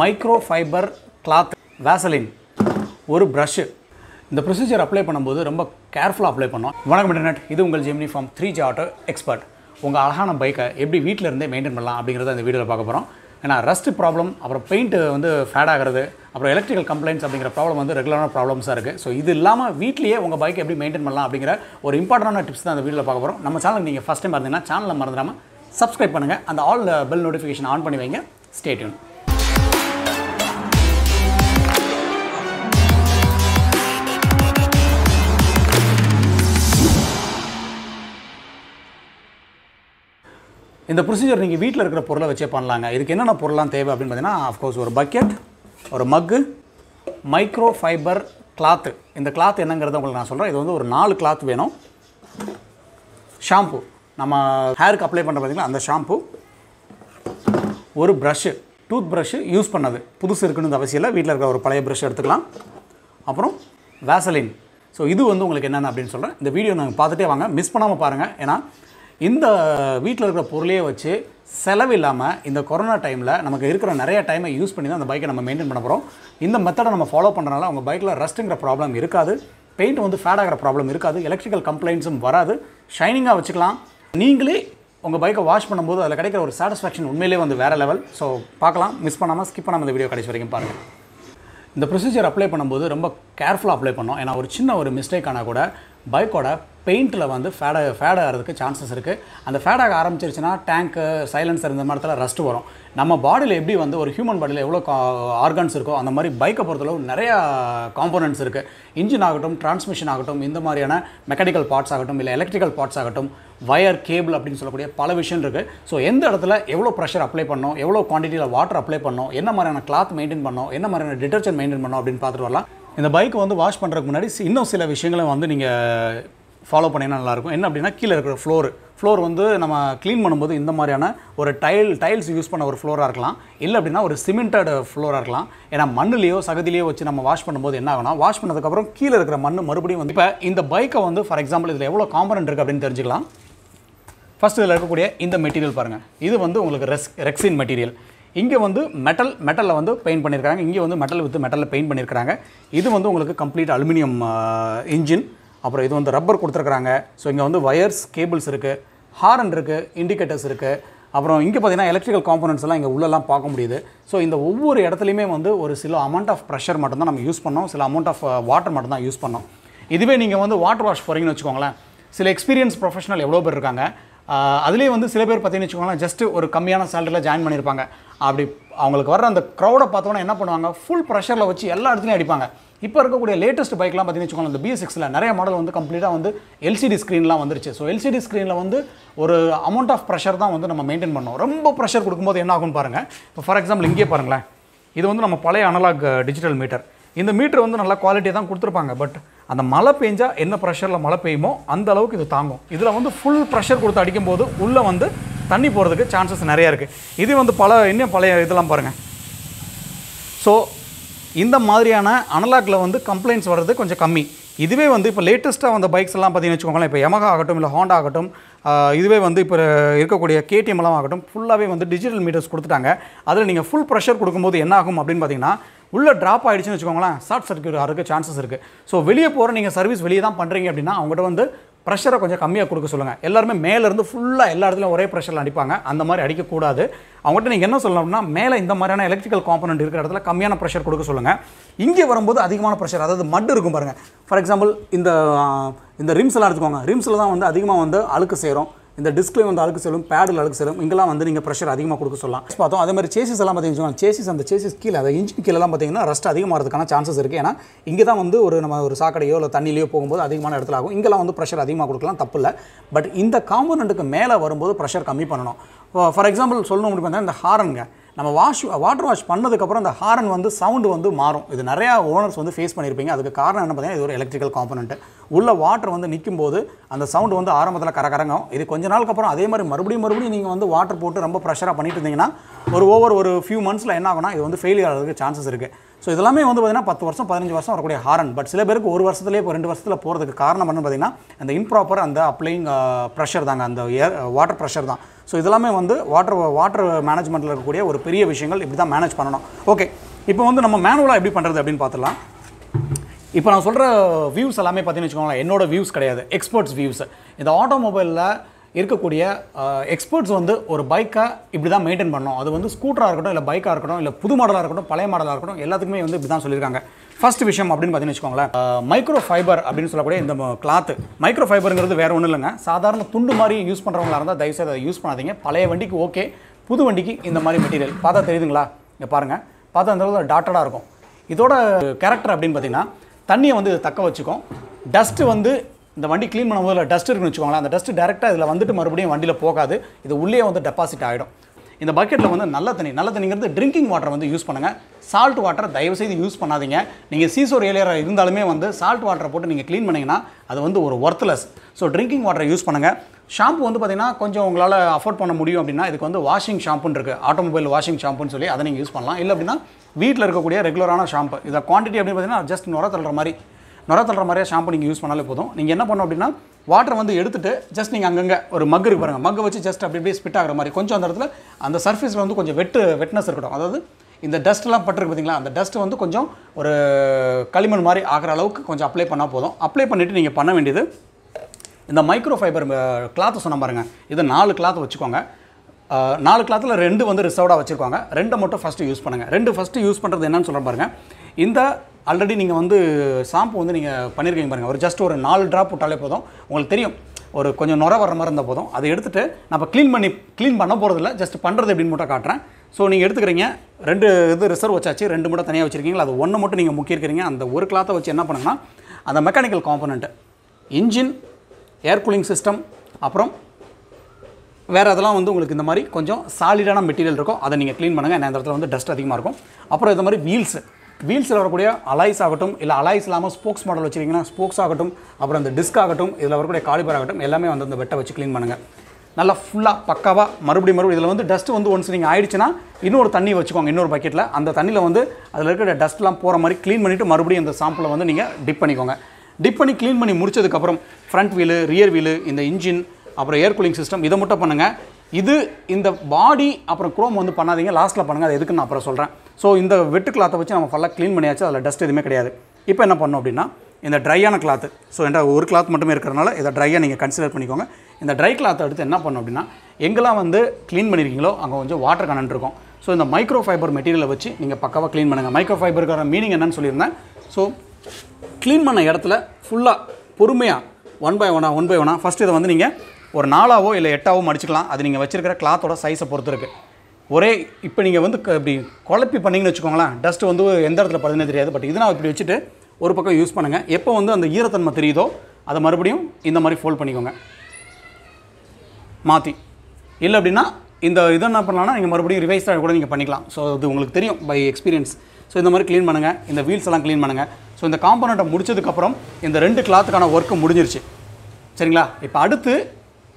micro fibre cloth வேசலின் ஒரு brush இந்த procedure apply பண்ணும்போது ரொம்ப கேர்ஃபுல்லாக அப்ளை பண்ணோம் வணக்கம் இன்டர்நெட் இது உங்கள் Gemini farm three G auto expert உங்கள் அழகான பைக்கை எப்படி வீட்டில் இருந்தே மெயின்டைன் பண்ணலாம் அப்படிங்கிறத இந்த வீடியோவில் பார்க்க போகிறோம் ஏன்னா ரஸ்ட் ப்ராப்ளம் அப்புறம் பெயிண்ட்டு வந்து ஃபேட் ஆகிறது அப்புறம் எலக்ட்ரிக்கல் கம்ப்ளைண்ட்ஸ் அப்படிங்கிற ப்ராப்ளம் வந்து ரெகுலரான ப்ராப்ளம்ஸாக இருக்குது ஸோ இது இல்லாமல் வீட்லேயே உங்கள் பைக்கை எப்படி மெயின்டைன் பண்ணலாம் அப்படிங்கிற ஒரு இம்பார்ட்டண்டான டிப்ஸ் தான் அந்த வீடியோவில் பார்க்க போகிறோம் நம்ம சேனல் நீங்கள் ஃபஸ்ட் டைம் இருந்தீங்கன்னா சேனலில் மறந்துடாமல் சப்ஸ்கிரைப் பண்ணுங்கள் அந்த ஆல் பெல் நோட்டிஃபிகேஷன் ஆன் பண்ணி வைங்க ஸ்டேட்யூன் இந்த ப்ரொசீஜர் நீங்கள் வீட்டில் இருக்கிற பொருளை வச்சே பண்ணலாங்க இதுக்கு என்னென்ன பொருளாம் தேவை அப்படின்னு பார்த்தீங்கன்னா ஆஃப்கோர்ஸ் ஒரு பக்கெட் ஒரு மக்கு மைக்ரோ ஃபைபர் கிளாத்து இந்த கிளாத் என்னங்கிறத உங்களுக்கு நான் சொல்கிறேன் இது வந்து ஒரு நாலு கிளாத் வேணும் ஷாம்பு நம்ம ஹேருக்கு அப்ளை பண்ணுற பார்த்திங்களா அந்த ஷாம்பு ஒரு ப்ரஷ்ஷு டூத் ப்ரஷ்ஷு யூஸ் பண்ணது புதுசு இருக்குன்னு அவசியம் இல்லை வீட்டில் இருக்கிற ஒரு பழைய ப்ரஷ் எடுத்துக்கலாம் அப்புறம் வேசலின் ஸோ இது வந்து உங்களுக்கு என்னென்ன அப்படின்னு சொல்கிறேன் இந்த வீடியோ நாங்கள் பார்த்துட்டே வாங்க மிஸ் பண்ணாமல் பாருங்கள் ஏன்னா இந்த வீட்டில் இருக்கிற பொருளையே வச்சு செலவில்லாமல் இந்த கொரோனா டைமில் நமக்கு இருக்கிற நிறைய டைமை யூஸ் பண்ணி தான் அந்த பைக்கை நம்ம மெயின்டைன் பண்ண போகிறோம் இந்த மெத்தடை நம்ம ஃபாலோ பண்ணுறனால அவங்க பைக்கில் ரஸ்ட்டுங்கிற ப்ராப்ளம் இருக்காது பெயிண்ட் வந்து ஃபேட் ஆகிற ப்ராப்ளம் இருக்காது எலக்ட்ரிக்கல் கம்ப்ளைண்ட்ஸும் வராது ஷைனிங்காக வச்சுக்கலாம் நீங்களே உங்கள் பைக்கை வாஷ் பண்ணும்போது அதில் கிடைக்கிற ஒரு சாட்டிஸ்ஃபேக்ஷன் உண்மையிலே வந்து வேறு லெவல் ஸோ பார்க்கலாம் மிஸ் பண்ணாமல் ஸ்கிப் பண்ணாமல் இந்த வீடியோ கடைசி வரைக்கும் பாருங்கள் இந்த ப்ரொசீஜர் அப்ளை பண்ணும்போது ரொம்ப கேர்ஃபுல்லாக அப்ளை பண்ணோம் ஏன்னா ஒரு சின்ன ஒரு மிஸ்டேக் ஆனால் கூட பைக்கோட பெயிண்ட்டில் வந்து ஃபேட ஃபேட் ஆகிறதுக்கு சான்சஸ் இருக்குது அந்த ஃபேட் ஆக ஆரம்பிச்சிருச்சுன்னா டேங்க்கு சைலன்சர் இந்த மாதிரி ரஸ்ட் வரும் நம்ம பாடியில் எப்படி வந்து ஒரு ஹியூமன் பாடியில் எவ்வளோ ஆர்கன்ஸ் இருக்கோ அந்த மாதிரி பைக்கை பொறுத்தளவு நிறையா காம்போனன்ட்ஸ் இருக்குது இன்ஜின் ஆகட்டும் டிரான்ஸ்மிஷன் ஆகட்டும் இந்த மாதிரியான மெக்கானிக்கல் பார்ட்ஸ் ஆகட்டும் இல்லை எலக்ட்ரிக்கல் பார்ட்ஸ் ஆகட்டும் வயர் கேபிள் அப்படின்னு சொல்லக்கூடிய பல விஷயம் இருக்குது ஸோ எந்த இடத்துல எவ்வளோ ப்ரெஷர் அப்ளை பண்ணோம் எவ்வளோ குவான்டிட்டியில் வாட்டர் அப்ளை பண்ணோம் என்ன மாதிரியான கிளாத் மெயின்டைன் பண்ணோம் என்ன மாதிரியான டிடர்ஜென்ட் மெயின்டைன் பண்ணோம் அப்படின்னு பார்த்துட்டு வரலாம் இந்த பைக்கை வந்து வாஷ் பண்ணுறதுக்கு முன்னாடி இன்னும் சில விஷயங்களை வந்து நீங்கள் ஃபாலோ பண்ணிங்கன்னா நல்லாயிருக்கும் என்ன அப்படின்னா கீழே இருக்கிற ஃப்ளோர் ஃப்ளோர் வந்து நம்ம க்ளீன் பண்ணும்போது இந்த மாதிரியான ஒரு டைல் டைல்ஸ் யூஸ் பண்ண ஒரு ஃப்ளோராக இருக்கலாம் இல்லை அப்படின்னா ஒரு சிமெண்டட் ஃப்ளோராக இருக்கலாம் ஏன்னா மண்ணுலேயோ சகதிலேயோ வச்சு நம்ம வாஷ் பண்ணும்போது என்ன ஆகணும் வாஷ் பண்ணதுக்கப்புறம் கீழே இருக்கிற மண் மறுபடியும் வந்து இப்போ இந்த பைக்கை வந்து ஃபார் எக்ஸாம்பிள் இதில் எவ்வளோ காம்பனண்ட் இருக்குது அப்படின்னு தெரிஞ்சுக்கலாம் ஃபஸ்ட் இதில் இருக்கக்கூடிய இந்த மெட்டீரியல் பாருங்கள் இது வந்து உங்களுக்கு ரெஸ் ரெக்ஸின் மெட்டீரியல் இங்கே வந்து மெட்டல் மெட்டலில் வந்து பெயிண்ட் பண்ணியிருக்காங்க இங்கே வந்து மெட்டல் வித்து மெட்டலில் பெயிண்ட் பண்ணியிருக்காங்க இது வந்து உங்களுக்கு கம்ப்ளீட் அலுமினியம் இன்ஜின் அப்புறம் இது வந்து ரப்பர் கொடுத்துருக்குறாங்க ஸோ இங்கே வந்து ஒயர்ஸ் கேபிள்ஸ் இருக்குது ஹாரன் இருக்குது இண்டிகேட்டர்ஸ் இருக்குது அப்புறம் இங்கே பார்த்தீங்கன்னா எலக்ட்ரிக்கல் காம்போனன்ட்ஸ் எல்லாம் இங்கே உள்ளலாம் பார்க்க முடியுது ஸோ இந்த ஒவ்வொரு இடத்துலையுமே வந்து ஒரு சில அமௌண்ட் ஆஃப் ப்ரெஷர் மட்டும்தான் நம்ம யூஸ் பண்ணோம் சில அமௌண்ட் ஆஃப் வாட்டர் மட்டும்தான் யூஸ் பண்ணோம் இதுவே நீங்கள் வந்து வாட்டர் வாஷ் போகிறீங்கன்னு வச்சுக்கோங்களேன் சில எக்ஸ்பீரியன்ஸ் ப்ரொஃபஷனல் எவ்வளோ பேர் இருக்காங்க அதுலேயும் வந்து சில பேர் பார்த்தீங்கன்னு வச்சுக்கோங்களேன் ஜஸ்ட்டு ஒரு கம்மியான சேலரியில் ஜாயின் பண்ணியிருப்பாங்க அப்படி அவங்களுக்கு வர அந்த க்ரௌடை பார்த்தோன்னா என்ன பண்ணுவாங்க ஃபுல் ப்ரெஷரில் வச்சு எல்லா இடத்துலையும் அடிப்பாங்க இப்போ இருக்கக்கூடிய லேட்டஸ்ட் பைக்லாம் பார்த்தீங்கன்னு வச்சுக்கோங்க அந்த பி சிக்ஸில் நிறைய மாடல் வந்து கம்ப்ளீட்டாக வந்து எல்சிடி ஸ்க்ரீன்லாம் வந்துருச்சு ஸோ எல்சிடி ஸ்க்ரீனில் வந்து ஒரு அமௌண்ட் ஆஃப் ப்ரெஷர் தான் வந்து நம்ம மெயின்டைன் பண்ணோம் ரொம்ப ப்ரெஷர் கொடுக்கும்போது என்ன ஆகும் பாருங்கள் இப்போ ஃபார் எக்ஸாம்பிள் இங்கே பாருங்களேன் இது வந்து நம்ம பழைய அனலாக் டிஜிட்டல் மீட்டர் இந்த மீட்ரு வந்து நல்லா குவாலிட்டி தான் கொடுத்துருப்பாங்க பட் அந்த மழை பெஞ்சால் என்ன ப்ரெஷரில் மழை பெய்யுமோ அந்த அளவுக்கு இது தாங்கும் இதில் வந்து ஃபுல் ப்ரெஷர் கொடுத்து அடிக்கும்போது உள்ளே வந்து தண்ணி போகிறதுக்கு சான்சஸ் நிறையா இருக்குது இது வந்து பல இன்னும் பழைய இதெல்லாம் பாருங்கள் ஸோ இந்த மாதிரியான அனலாகில் வந்து கம்ப்ளைண்ட்ஸ் வர்றது கொஞ்சம் கம்மி இதுவே வந்து இப்போ லேட்டஸ்ட்டாக வந்த பைக்ஸ் எல்லாம் பார்த்தீங்கன்னு வச்சுக்கோங்களேன் இப்போ யமகா ஆகட்டும் இல்லை ஹாண்டா ஆகட்டும் இதுவே வந்து இப்போ இருக்கக்கூடிய கேடிஎம்லாம் ஆகட்டும் ஃபுல்லாகவே வந்து டிஜிட்டல் மீட்டர்ஸ் கொடுத்துட்டாங்க அதில் நீங்கள் ஃபுல் ப்ரெஷர் கொடுக்கும்போது என்ன ஆகும் அப்படின்னு பார்த்தீங்கன்னா உள்ளே ட்ராப் ஆகிடுச்சுன்னு வச்சுக்கோங்களேன் ஷார்ட் சர்க்கியூட் ஆகிறதுக்கு சான்சஸ் இருக்குது ஸோ வெளியே போகிற நீங்கள் சர்வீஸ் வெளியே தான் பண்ணுறீங்க அப்படின்னா அவங்ககிட்ட வந்து ப்ரெஷரை கொஞ்சம் கம்மியாக கொடுக்க சொல்லுங்கள் எல்லாருமே மேலேருந்து ஃபுல்லாக எல்லா இடத்துலையும் ஒரே ப்ரெஷரில் அடிப்பாங்க அந்த மாதிரி அடிக்கக்கூடாது அவங்ககிட்ட நீங்கள் என்ன சொல்லணும்னா மேலே இந்த மாதிரியான எலக்ட்ரிக்கல் காம்பனண்ட் இருக்கிற இடத்துல கம்மியான ப்ரெஷர் கொடுக்க சொல்லுங்கள் இங்கே வரும்போது அதிகமான ப்ரெஷர் அதாவது மட் இருக்கும் பாருங்கள் ஃபார் எக்ஸாம்பிள் இந்த இந்த ரிம்ஸ் எல்லாம் எடுத்துக்கோங்க ரிம்ஸில் தான் வந்து அதிகமாக வந்து அழுக்கு சேரும் இந்த டிஸ்பிளே வந்து அழுக்கு செல்லும் பேடில் அழுக்கு செல்லும் இங்கெல்லாம் வந்து நீங்கள் ப்ரெஷர் அதிகமாக கொடுக்க சொல்லலாம் பார்த்தோம் அதே மாதிரி சேசிஸ் எல்லாம் பார்த்தீங்கன்னா சேசிஸ் அந்த சேசிஸ் கீழே அதை இன்ஜின் கீழெல்லாம் பார்த்தீங்கன்னா ரஸ்ட் அதிகமாகிறதுக்கான சான்சஸ் இருக்குது ஏன்னா இங்கே தான் வந்து ஒரு நம்ம ஒரு சாக்கடையோ இல்லை தண்ணியிலையோ போகும்போது அதிகமான இடத்துல ஆகும் இங்கெல்லாம் வந்து ப்ரெஷர் அதிகமாக கொடுக்கலாம் தப்பு இல்லை பட் இந்த காம்பனண்ட்டுக்கு மேலே வரும்போது ப்ரெஷர் கம்மி பண்ணணும் ஃபார் எக்ஸாம்பிள் சொல்லணும் அப்படின்னு பார்த்தா இந்த ஹாரனுங்க நம்ம வாஷ் வாட்டர் வாஷ் பண்ணதுக்கப்புறம் அந்த ஹாரன் வந்து சவுண்டு வந்து மாறும் இது நிறையா ஓனர்ஸ் வந்து ஃபேஸ் பண்ணியிருப்பீங்க அதுக்கு காரணம் என்ன பார்த்தீங்கன்னா இது ஒரு எலக்ட்ரிக்கல் காம்பனண்ட்டு உள்ள வாட்டர் வந்து நிற்கும் போது அந்த சவுண்டு வந்து ஆரம்பத்தில் கரகரங்கும் இது கொஞ்ச நாளுக்கு அப்புறம் அதே மாதிரி மறுபடியும் மறுபடியும் நீங்கள் வந்து வாட்டர் போட்டு ரொம்ப ப்ரெஷராக பண்ணிட்டு இருந்தீங்கன்னா ஒரு ஓவர் ஒரு ஃபியூ மந்த்ஸில் என்ன ஆகுனா இது வந்து ஃபெயிலியர் ஆகிறதுக்கு சான்சஸ் இருக்குது ஸோ இதெல்லாமே வந்து பார்த்தீங்கன்னா பத்து வருஷம் பதினஞ்சு வருஷம் வரக்கூடிய ஹாரன் பட் சில பேருக்கு ஒரு வருஷத்துலேயே இப்போ ரெண்டு வருஷத்தில் போகிறதுக்கு காரணம் என்னன்னு பார்த்தீங்கன்னா அந்த இம்ப்ராப்பர் அந்த அப்ளைங் ப்ரெஷர் uh, தாங்க அந்த ஏர் வாட்டர் ப்ரெஷர் தான் ஸோ இதெல்லாமே வந்து வாட்டர் வாட்டர் மேனேஜ்மெண்ட்டில் இருக்கக்கூடிய ஒரு பெரிய விஷயங்கள் இப்படி தான் மேனேஜ் பண்ணணும் ஓகே இப்போ வந்து நம்ம மேனுவலாக எப்படி பண்ணுறது அப்படின்னு பார்த்துலாம் இப்போ நான் சொல்கிற வியூஸ் எல்லாமே பார்த்தீங்கன்னு வச்சுக்கோங்களேன் என்னோடய வியூஸ் கிடையாது எக்ஸ்பர்ட்ஸ் வியூஸ் இந்த ஆட்டோமொபைலில் இருக்கக்கூடிய எக்ஸ்பர்ட்ஸ் வந்து ஒரு பைக்கை இப்படி தான் மெயின்டைன் பண்ணணும் அது வந்து ஸ்கூட்டராக இருக்கட்டும் இல்லை பைக்காக இருக்கட்டும் இல்லை புது மாடலாக இருக்கட்டும் பழைய மாடலாக இருக்கட்டும் எல்லாத்துக்குமே வந்து இப்படி தான் சொல்லியிருக்காங்க ஃபர்ஸ்ட் விஷயம் அப்படின்னு பார்த்தீங்கன்னு வச்சுக்கோங்களேன் மைக்ரோ ஃபைபர் அப்படின்னு சொல்லக்கூடிய இந்த கிளாத்து மைக்ரோ ஃபைபருங்கிறது வேறு ஒன்றும் இல்லைங்க சாதாரண துண்டு மாதிரி யூஸ் பண்ணுறவங்களா இருந்தால் தயவுசெய்து அதை யூஸ் பண்ணாதீங்க பழைய வண்டிக்கு ஓகே புது வண்டிக்கு இந்த மாதிரி மெட்டீரியல் பார்த்தா தெரியுதுங்களா இங்கே பாருங்கள் பார்த்தா அந்த அளவுக்கு டாட்டடாக இருக்கும் இதோட கேரக்டர் அப்படின்னு பார்த்தீங்கன்னா தண்ணியை வந்து தக்க வச்சுக்கும் டஸ்ட்டு வந்து இந்த வண்டி க்ளீன் பண்ணும்போது டஸ்ட் இருக்குன்னு வச்சுக்கோங்களேன் அந்த டஸ்ட்டு டேரெக்டாக இதில் வந்துட்டு மறுபடியும் வண்டியில் போகாது இது உள்ளே வந்து டெபாசிட் ஆகிடும் இந்த பக்கெட்டில் வந்து நல்ல தண்ணி நல்ல தண்ணிங்கிறது ட்ரிங்கிங் வாட்டர் வந்து யூஸ் பண்ணுங்கள் சால்ட் வாட்டர் தயவுசெய்து யூஸ் பண்ணாதீங்க நீங்கள் சீசோர் ஏலியராக இருந்தாலுமே வந்து சால்ட் வாட்டரை போட்டு நீங்கள் க்ளீன் பண்ணிங்கன்னா அது வந்து ஒரு ஒர்த்லெஸ் ஸோ ட்ரிங்கிங் வாட்டரை யூஸ் பண்ணுங்கள் ஷாம்பு வந்து பார்த்திங்கன்னா கொஞ்சம் உங்களால் அஃபோர்ட் பண்ண முடியும் அப்படின்னா இதுக்கு வந்து வாஷிங் ஷாம்புன்னு இருக்குது ஆட்டோமொபைல் வாஷிங் ஷாம்புன்னு சொல்லி அதை நீங்கள் யூஸ் பண்ணலாம் இல்லை அப்படின்னா வீட்டில் இருக்கக்கூடிய ரெகுலரான ஷாம்பு இதை குவான்டிட்டி அப்படின்னு பார்த்தீங்கன்னா ஜஸ்ட் நுர தள்ளுற மாதிரி நுர தள்ளுற மாதிரியே ஷாம்பு நீங்கள் யூஸ் பண்ணாலே போதும் நீங்கள் என்ன பண்ணணும் அப்படின்னா வாட்டர் வந்து எடுத்துகிட்டு ஜஸ்ட் நீங்கள் அங்கங்கே ஒரு மக் இருக்கு பாருங்கள் மக்கை வச்சு ஜஸ்ட் அப்படி அப்படியே ஸ்பிட் ஆகிற மாதிரி கொஞ்சம் அந்த இடத்துல அந்த சர்ஃபேஸில் வந்து கொஞ்சம் வெட்டு வெட்னஸ் இருக்கட்டும் அதாவது இந்த டஸ்ட்லாம் பட்டிருக்கு பார்த்தீங்களா அந்த டஸ்ட் வந்து கொஞ்சம் ஒரு களிமண் மாதிரி ஆகிற அளவுக்கு கொஞ்சம் அப்ளை பண்ணால் போதும் அப்ளை பண்ணிவிட்டு நீங்கள் பண்ண வேண்டியது இந்த மைக்ரோ ஃபைபர் கிளாத்தை சொன்ன பாருங்கள் இது நாலு கிளாத்தை வச்சுக்கோங்க நாலு கிளாத்தில் ரெண்டு வந்து ரிசர்வ்டாக வச்சுருக்காங்க ரெண்டை மட்டும் ஃபஸ்ட்டு யூஸ் பண்ணுங்கள் ரெண்டு ஃபஸ்ட்டு யூஸ் பண்ணுறது என்னன்னு சொல்ல பாருங்கள் இந்த ஆல்ரெடி நீங்கள் வந்து ஷாம்பு வந்து நீங்கள் பண்ணியிருக்கீங்க பாருங்கள் ஒரு ஜஸ்ட் ஒரு நாலு ட்ராப் விட்டாலே போதும் உங்களுக்கு தெரியும் ஒரு கொஞ்சம் நுர வர மாதிரி இருந்தால் போதும் அதை எடுத்துகிட்டு நம்ம க்ளீன் பண்ணி க்ளீன் பண்ண போகிறதில்ல ஜஸ்ட் பண்ணுறது எப்படின்னு மட்டும் காட்டுறேன் ஸோ நீங்கள் எடுத்துக்கிறீங்க ரெண்டு இது ரிசர்வ் வச்சாச்சு ரெண்டு மட்டும் தனியாக வச்சுருக்கீங்களா அது ஒன்று மட்டும் நீங்கள் முக்கியிருக்கிறீங்க அந்த ஒரு கிளாத்தை வச்சு என்ன பண்ணுங்கன்னா அந்த mechanical component engine air cooling system அப்புறம் வேறு அதெல்லாம் வந்து உங்களுக்கு இந்த மாதிரி கொஞ்சம் சாலிடான மெட்டீரியல் இருக்கும் அதை நீங்கள் க்ளீன் பண்ணுங்கள் ஏன்னா இந்த இடத்துல வந்து டஸ்ட் அதிகமாக இருக்கும் அப்புறம் இந்த மாதிரி வீல்ஸு வீல்ஸில் வரக்கூடிய அலைஸ் ஆகட்டும் இல்லை அலாய்ஸ் இல்லாமல் ஸ்போக்ஸ் மாடல் வச்சுருக்கீங்கன்னா ஸ்போக்ஸ் ஆகட்டும் அப்புறம் அந்த டிஸ்க் ஆகட்டும் இதில் வரக்கூடிய காலிபர் ஆகட்டும் எல்லாமே வந்து அந்த வெட்டை வச்சு க்ளீன் பண்ணுங்கள் நல்லா ஃபுல்லாக பக்காவாக மறுபடியும் மறுபடியும் இதில் வந்து டஸ்ட் வந்து ஒன்ஸ் நீங்கள் ஆயிடுச்சுன்னா இன்னொரு தண்ணி வச்சுக்கோங்க இன்னொரு பக்கெட்டில் அந்த தண்ணியில் வந்து அதில் இருக்கிற டஸ்ட்லாம் போகிற மாதிரி க்ளீன் பண்ணிவிட்டு மறுபடியும் இந்த சாம்பிளை வந்து நீங்கள் டிப் பண்ணிக்கோங்க டிப் பண்ணி க்ளீன் பண்ணி முடிச்சதுக்கப்புறம் ஃப்ரண்ட் வீலு ரியர் வீலு இந்த இன்ஜின் அப்புறம் ஏர் கூலிங் சிஸ்டம் இதை மட்டும் பண்ணுங்கள் இது இந்த பாடி அப்புறம் குரோம் வந்து பண்ணாதீங்க லாஸ்ட்டில் பண்ணுங்கள் அது எதுக்கு நான் அப்புறம் சொல்கிறேன் ஸோ இந்த வெட்டு கிளாத்தை வச்சு நம்ம ஃபுல்லாக க்ளீன் பண்ணியாச்சு அதில் டஸ்ட் எதுவுமே கிடையாது இப்போ என்ன பண்ணோம் அப்படின்னா இந்த ட்ரையான கிளாத்து ஸோ என்ன ஒரு கிளாத் மட்டுமே இருக்கிறனால இதை ட்ரையாக நீங்கள் கன்சிடர் பண்ணிக்கோங்க இந்த ட்ரை கிளாத்தை எடுத்து என்ன பண்ணோம் அப்படின்னா எங்கெல்லாம் வந்து க்ளீன் பண்ணியிருக்கீங்களோ அங்கே கொஞ்சம் வாட்டர் கனன் இருக்கும் ஸோ இந்த மைக்ரோ ஃபைபர் மெட்டீரியலை வச்சு நீங்கள் பக்காவாக க்ளீன் பண்ணுங்கள் மைக்ரோ ஃபைபருக்கான மீனிங் என்னன்னு சொல்லியிருந்தேன் ஸோ க்ளீன் பண்ண இடத்துல ஃபுல்லாக பொறுமையாக ஒன் பை ஒனாக ஒன் பை ஒனாக ஃபஸ்ட்டு இதை வந்து நீங்கள் ஒரு நாலாவோ இல்லை எட்டாவோ மடிச்சுக்கலாம் அது நீங்கள் வச்சுருக்கிற கிளாத்தோட சைஸை பொறுத்து இருக்குது ஒரே இப்போ நீங்கள் வந்து இப்படி குழப்பி பண்ணிங்கன்னு வச்சுக்கோங்களேன் டஸ்ட்டு வந்து எந்த இடத்துல படுதுன்னு தெரியாது பட் இதனால் நான் இப்படி வச்சுட்டு ஒரு பக்கம் யூஸ் பண்ணுங்கள் எப்போ வந்து அந்த ஈரத்தன்மை தெரியுதோ அதை மறுபடியும் இந்த மாதிரி ஃபோல்ட் பண்ணிக்கோங்க மாற்றி இல்லை அப்படின்னா இந்த இதை என்ன பண்ணலான்னா நீங்கள் மறுபடியும் ரிவைஸ் கூட நீங்கள் பண்ணிக்கலாம் ஸோ அது உங்களுக்கு தெரியும் பை எக்ஸ்பீரியன்ஸ் ஸோ இந்த மாதிரி க்ளீன் பண்ணுங்கள் இந்த வீல்ஸ் எல்லாம் க்ளீன் பண்ணுங்கள் ஸோ இந்த காம்பனண்ட்டை முடிச்சதுக்கப்புறம் இந்த ரெண்டு கிளாத்துக்கான ஒர்க்கு முடிஞ்சிருச்சு சரிங்களா இப்போ அடுத்து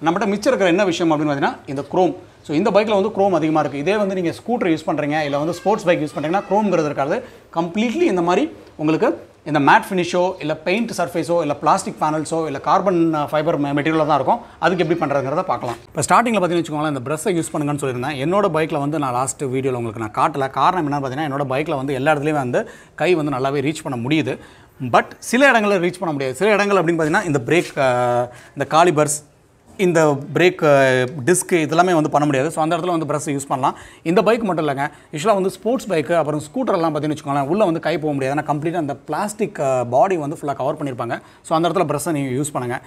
நம்மகிட்ட மிச்சம் இருக்கிற என்ன விஷயம் அப்படின்னு பார்த்தீங்கன்னா இந்த க்ரோம் ஸோ இந்த பைக்கில் வந்து க்ரோம் அதிகமாக இருக்குது இதே வந்து நீங்கள் ஸ்கூட்டர் யூஸ் பண்ணுறீங்க இல்லை வந்து ஸ்போர்ட்ஸ் பைக் யூஸ் பண்ணுறீங்கன்னா க்ரோம்ங்கிறது இருக்காது கம்ப்ளீட்லி இந்த மாதிரி உங்களுக்கு இந்த மேட் ஃபினிஷோ இல்லை பெயிண்ட் சர்ஃபேஸோ இல்லை பிளாஸ்டிக் பேனல்ஸோ இல்லை கார்பன் ஃபைபர் மெட்டீரியலாக தான் இருக்கும் அதுக்கு எப்படி பண்ணுறதுங்கிறத பார்க்கலாம் இப்போ ஸ்டார்டிங்கில் பார்த்தீங்கன்னு வச்சுக்கோங்களேன் இந்த ப்ரெஸ்ஸை யூஸ் பண்ணுங்கன்னு சொல்லியிருந்தேன் என்னோட பைக்கில் வந்து நான் லாஸ்ட் வீடியோவில் உங்களுக்கு நான் காட்டல காரணம் என்ன பார்த்தீங்கன்னா என்னோட பைக்கில் வந்து எல்லா இடத்துலையும் வந்து கை வந்து நல்லாவே ரீச் பண்ண முடியுது பட் சில இடங்களில் ரீச் பண்ண முடியாது சில இடங்கள் அப்படின்னு பார்த்தீங்கன்னா இந்த பிரேக் uh, இந்த காலிபர்ஸ் இந்த பிரேக் டிஸ்க் இதெல்லாமே வந்து பண்ண முடியாது ஸோ அந்த இடத்துல வந்து ப்ரெஸ் யூஸ் பண்ணலாம் இந்த பைக் மட்டும் இல்லைங்க யூஸ்வலாக வந்து ஸ்போர்ட்ஸ் பைக்கு அப்புறம் ஸ்கூட்டர்லாம் பார்த்தீங்கன்னு வச்சுக்கோங்களேன் உள்ளே வந்து கை போக முடியாது ஏன்னா கம்ப்ளீட்டாக அந்த பிளாஸ்டிக் பாடி வந்து ஃபுல்லாக கவர் பண்ணியிருப்பாங்க ஸோ அந்த இடத்துல ப்ரெஸ்ஸை நீங்கள் யூஸ் பண்ணுங்கள்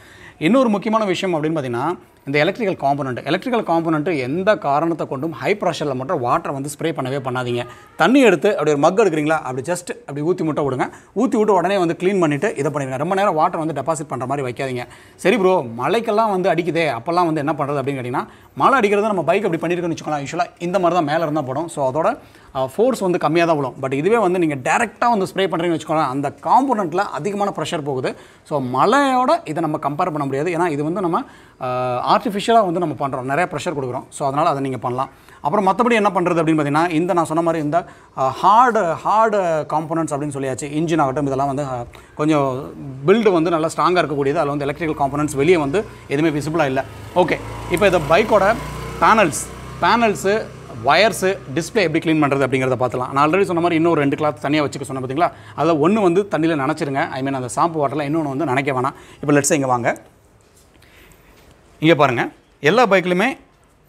இன்னொரு முக்கியமான விஷயம் அப்படின்னு பார்த்தீங்கன்னா இந்த எலக்ட்ரிக்கல் காம்பனண்ட் எலக்ட்ரிக்கல் காம்பனண்ட்டு எந்த காரணத்தை கொண்டும் ஹை ப்ரெஷரில் மட்டும் வாட்டரை வந்து ஸ்ப்ரே பண்ணவே பண்ணாதீங்க தண்ணி எடுத்து அப்படி ஒரு மக் எடுக்கிறீங்களா அப்படி ஜஸ்ட் அப்படி ஊற்றி முட்டை விடுங்க ஊற்றி விட்டு உடனே வந்து க்ளீன் பண்ணிவிட்டு இதை பண்ணிடுங்க ரொம்ப நேரம் வாட்டர் வந்து டெபாசிட் பண்ணுற மாதிரி வைக்காதீங்க சரி ப்ரோ மழைக்கெல்லாம் வந்து அடிக்குதே அப்போல்லாம் வந்து என்ன பண்ணுறது அப்படின்னு கேட்டிங்கன்னா மழை அடிக்கிறது நம்ம பைக் அப்படி பண்ணியிருக்கோன்னு வச்சுக்கலாம் யூஸ்வலாக இந்த மாதிரி தான் மேலே இருந்தால் போடும் ஸோ அதோட ஃபோர்ஸ் வந்து கம்மியாக தான் விழும் பட் இதுவே வந்து நீங்கள் டேரெக்டாக வந்து ஸ்ப்ரே பண்ணுறீங்கன்னு வச்சுக்கோங்க அந்த காம்போனண்ட்டில் அதிகமான ப்ரெஷர் போகுது ஸோ மழையோட இதை நம்ம கம்பேர் பண்ண முடியாது ஏன்னா இது வந்து நம்ம ஆர்டிஃபிஷியலாக வந்து நம்ம பண்ணுறோம் நிறைய ப்ரெஷர் கொடுக்குறோம் ஸோ அதனால் அதை நீங்கள் பண்ணலாம் அப்புறம் மற்றபடி என்ன பண்ணுறது அப்படின்னு பார்த்தீங்கன்னா இந்த நான் சொன்ன மாதிரி இந்த ஹார்டு ஹார்டு காம்போனன்ட்ஸ் அப்படின்னு சொல்லியாச்சு இன்ஜின் ஆகட்டும் இதெல்லாம் வந்து கொஞ்சம் பில்டு வந்து நல்லா ஸ்ட்ராங்காக இருக்கக்கூடியது அதில் வந்து எலக்ட்ரிக்கல் காம்போனன்ட்ஸ் வெளியே வந்து எதுவுமே விசிபிளாக இல்லை ஓகே இப்போ இந்த பைக்கோட பேனல்ஸ் பேனல்ஸு ஒயர்ஸு டிஸ்பிளே எப்படி க்ளீன் பண்ணுறது அப்படிங்கிறத பார்த்துலாம் நான் ஆல்ரெடி சொன்ன மாதிரி இன்னும் ரெண்டு கிளாத் தனியாக வச்சுக்க சொன்ன பார்த்தீங்களா அதை ஒன்று வந்து தண்ணியில் நினச்சிருங்க ஐ மீன் அந்த சாம்பு வாட்டரில் இன்னொன்று வந்து நினைக்க வேணாம் இப்போ லெட்ஸ் இங்கே வாங்க இங்கே பாருங்கள் எல்லா பைக்லையுமே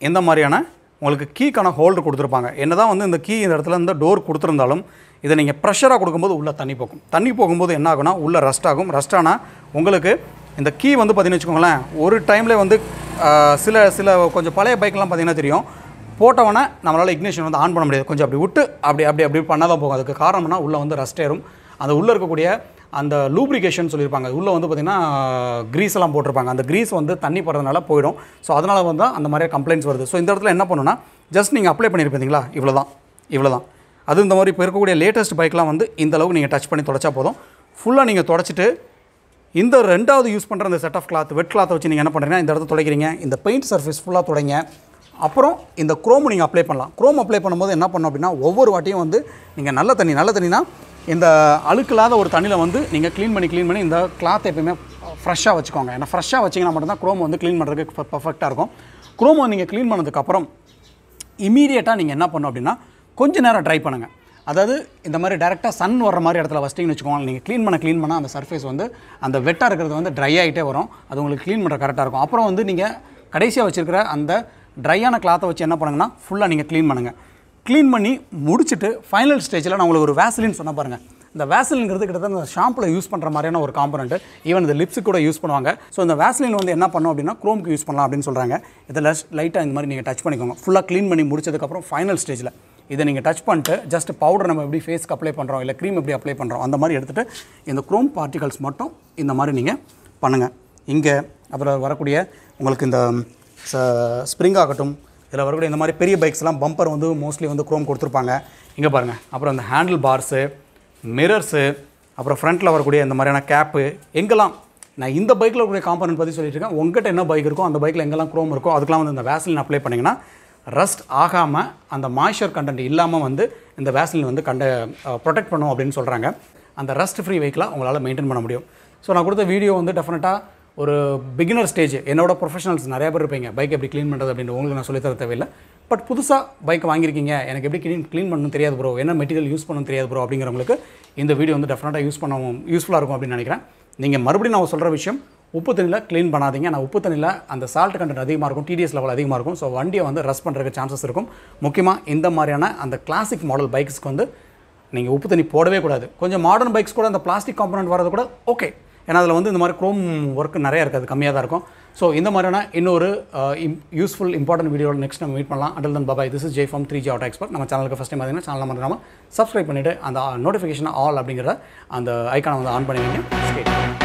எந்த மாதிரியான உங்களுக்கு கீக்கான ஹோல்டர் கொடுத்துருப்பாங்க என்ன தான் வந்து இந்த கீ இந்த இடத்துல இந்த டோர் கொடுத்துருந்தாலும் இதை நீங்கள் ப்ரெஷராக கொடுக்கும்போது உள்ளே தண்ணி போகும் தண்ணி போகும்போது என்ன ஆகுனா உள்ளே ரஸ்ட் ஆகும் ரஸ்ட் ஆனால் உங்களுக்கு இந்த கீ வந்து பார்த்திங்கன்னு வச்சுக்கோங்களேன் ஒரு டைமில் வந்து சில சில கொஞ்சம் பழைய பைக்லாம் பார்த்திங்கன்னா தெரியும் போட்டவொடனே நம்மளால் இக்னிஷன் வந்து ஆன் பண்ண முடியாது கொஞ்சம் அப்படி விட்டு அப்படி அப்படி அப்படி பண்ணால் தான் போகும் அதுக்கு காரணம்னா உள்ளே வந்து ரஸ்ட் ஏறும் அந்த உள்ளே இருக்கக்கூடிய அந்த லூப்ரிகேஷன் சொல்லியிருப்பாங்க உள்ளே வந்து பார்த்திங்கன்னா க்ரீஸ் எல்லாம் போட்டிருப்பாங்க அந்த க்ரீஸ் வந்து தண்ணி படுறதுனால போயிடும் ஸோ அதனால் வந்து அந்த மாதிரி கம்ப்ளைண்ட்ஸ் வருது ஸோ இந்த இடத்துல என்ன பண்ணுன்னா ஜஸ்ட் நீங்கள் அப்ளை பண்ணியிருப்பீங்களா இவ்வளோ தான் இவ்வளோ தான் அது இந்த மாதிரி இப்போ இருக்கக்கூடிய லேட்டஸ்ட் பைக்லாம் வந்து இந்த அளவுக்கு நீங்கள் டச் பண்ணி தொடச்சா போதும் ஃபுல்லாக நீங்கள் தொடச்சிட்டு இந்த ரெண்டாவது யூஸ் பண்ணுற அந்த செட் ஆஃப் கிளாத் வெட் கிளாத்தை வச்சு நீங்கள் என்ன பண்ணுறீங்கன்னா இந்த இடத்துல துடைக்கிறீங்க இந்த பெயிண்ட் சர்ஃபேஸ் ஃபுல்லாக தொடங்க அப்புறம் இந்த குரோமு நீங்கள் அப்ளை பண்ணலாம் குரோம் அப்ளை பண்ணும்போது என்ன பண்ணோம் அப்படின்னா ஒவ்வொரு வாட்டியும் வந்து நீங்கள் நல்ல தண்ணி நல்ல தண்ணினா இந்த அழுக்கில்லாத ஒரு தண்ணியில் வந்து நீங்கள் க்ளீன் பண்ணி க்ளீன் பண்ணி இந்த கிளாத் எப்பயுமே ஃப்ரெஷ்ஷாக வச்சுக்கோங்க ஏன்னா ஃப்ரெஷ்ஷாக வச்சிங்கன்னா மட்டும்தான் குரோம் வந்து க்ளீன் பண்ணுறதுக்கு பர்ஃபெக்டாக இருக்கும் வந்து நீங்கள் க்ளீன் பண்ணதுக்கப்புறம் இமீடியட்டாக நீங்கள் என்ன பண்ணணும் அப்படின்னா கொஞ்சம் நேரம் ட்ரை பண்ணுங்கள் அதாவது இந்த மாதிரி டேரெக்டாக சன் வர மாதிரி இடத்துல வச்சிட்டிங்கன்னு வச்சுக்கோங்க நீங்கள் க்ளீன் பண்ண க்ளீன் பண்ணால் அந்த சர்ஃபேஸ் வந்து அந்த வெட்டாக இருக்கிறது வந்து ட்ரை ஆகிட்டே வரும் அது உங்களுக்கு க்ளீன் பண்ணுற கரெக்டாக இருக்கும் அப்புறம் வந்து நீங்கள் கடைசியாக வச்சுருக்கிற அந்த ட்ரையான கிளாத்தை வச்சு என்ன பண்ணுங்கன்னா ஃபுல்லாக நீங்கள் க்ளீன் பண்ணுங்கள் க்ளீன் பண்ணி முடிச்சுட்டு ஃபைனல் ஸ்டேஜில் நான் உங்களுக்கு ஒரு வேசலின்னு சொன்ன பாருங்கள் இந்த வேசலின்ங்கிறது கிட்டத்தட்ட இந்த ஷாம்பில் யூஸ் பண்ணுற மாதிரியான ஒரு காம்பனண்ட் ஈவன் இந்த லிப்ஸு கூட யூஸ் பண்ணுவாங்க ஸோ இந்த வேசலின் வந்து என்ன பண்ணோம் அப்படின்னா க்ரோம்க்கு யூஸ் பண்ணலாம் அப்படின்னு சொல்கிறாங்க இதில் லைட்டாக இந்த மாதிரி நீங்கள் டச் பண்ணிக்கோங்க ஃபுல்லாக க்ளீன் பண்ணி முடிச்சதுக்கப்புறம் ஃபைனல் ஸ்டேஜில் இதை நீங்கள் டச் பண்ணிட்டு ஜஸ்ட் பவுடர் நம்ம எப்படி ஃபேஸ்க்கு அப்ளை பண்ணுறோம் இல்லை க்ரீம் எப்படி அப்ளை பண்ணுறோம் அந்த மாதிரி எடுத்துகிட்டு இந்த க்ரோம் பார்ட்டிகல்ஸ் மட்டும் இந்த மாதிரி நீங்கள் பண்ணுங்கள் இங்கே அப்புறம் வரக்கூடிய உங்களுக்கு இந்த ஸ்ப்ரிங் ஆகட்டும் இதில் வரக்கூடிய இந்த மாதிரி பெரிய பைக்ஸ்லாம் பம்பர் வந்து மோஸ்ட்லி வந்து குரோம் கொடுத்துருப்பாங்க இங்கே பாருங்கள் அப்புறம் இந்த ஹேண்டில் பார்ஸு மிரர்ஸு அப்புறம் ஃப்ரண்ட்டில் வரக்கூடிய இந்த மாதிரியான கேப்பு எங்கெல்லாம் நான் இந்த பைக்கில் இருக்கக்கூடிய காம்பனன்ட் பற்றி சொல்லிட்டு இருக்கேன் உங்கள்கிட்ட என்ன பைக் இருக்கோ அந்த பைக்கில் எங்கெல்லாம் குரோம் இருக்கோ அதுக்கெலாம் வந்து இந்த வேஸ்லின் அப்ளை பண்ணிங்கன்னா ரஸ்ட் ஆகாமல் அந்த மாய்ச்சர் கண்டென்ட் இல்லாமல் வந்து இந்த வேஸ்லின் வந்து கண்ட ப்ரொடெக்ட் பண்ணும் அப்படின்னு சொல்கிறாங்க அந்த ரஸ்ட் ஃப்ரீ வெஹிக்கிளாக உங்களால் மெயின்டைன் பண்ண முடியும் ஸோ நான் கொடுத்த வீடியோ வந்து டெஃபினட்டாக ஒரு பிகினர் ஸ்டேஜ் என்னோட ப்ரொஃபஷனல்ஸ் நிறைய பேர் இருப்பீங்க பைக் எப்படி க்ளீன் பண்ணுறது அப்படின்னு உங்களுக்கு நான் சொல்லித்தர தேவையில்லை பட் புதுசாக பைக் வாங்கியிருக்கீங்க எனக்கு எப்படி க்ளீன் க்ளீன் பண்ணணும் தெரியாது ப்ரோ என்ன மெட்டீரியல் யூஸ் பண்ணணும் தெரியாது ப்ரோ அப்படிங்கிறவங்களுக்கு இந்த வீடியோ வந்து டெஃபினட்டாக யூஸ் பண்ணவும் யூஸ்ஃபுல்லாக இருக்கும் அப்படின்னு நினைக்கிறேன் நீங்கள் மறுபடியும் நான் சொல்கிற விஷயம் உப்பு தண்ணியில் க்ளீன் பண்ணாதீங்க நான் உப்பு தண்ணியில் அந்த சால்ட் கண்டென்ட் அதிகமாக இருக்கும் டிடிஎஸ் லெவல் அதிகமாக இருக்கும் ஸோ வண்டியை வந்து ரஸ் பண்ணுறதுக்கு சான்சஸ் இருக்கும் முக்கியமாக இந்த மாதிரியான அந்த கிளாசிக் மாடல் பைக்ஸ்க்கு வந்து நீங்கள் உப்பு தண்ணி போடவே கூடாது கொஞ்சம் மாடர்ன் பைக்ஸ் கூட அந்த பிளாஸ்டிக் காம்பனண்ட் வரது கூட ஓகே ஏன்னா அதில் வந்து இந்த மாதிரி க்ரோம் ஒர்க் நிறையா இருக்குது அது கம்மியாக தான் இருக்கும் ஸோ இந்த மாதிரியான இன்னொரு யூஸ்ஃபுல் இம்பார்ட்டன்ட் வீடியோவில் நெக்ஸ்ட் நம்ம மீட் பண்ணலாம் until then bye bye this is J farm three G auto expert நம்ம சேனலுக்கு ஃபஸ்ட் டைம் பார்த்தீங்கன்னா சேனல் இல்லாமல் சப்ஸ்கிரைப் பண்ணிவிட்டு அந்த நோட்டிஃபிகேஷன் ஆல் அப்படிங்கிற அந்த ஐக்கானை வந்து ஆன் பண்ணுவீங்க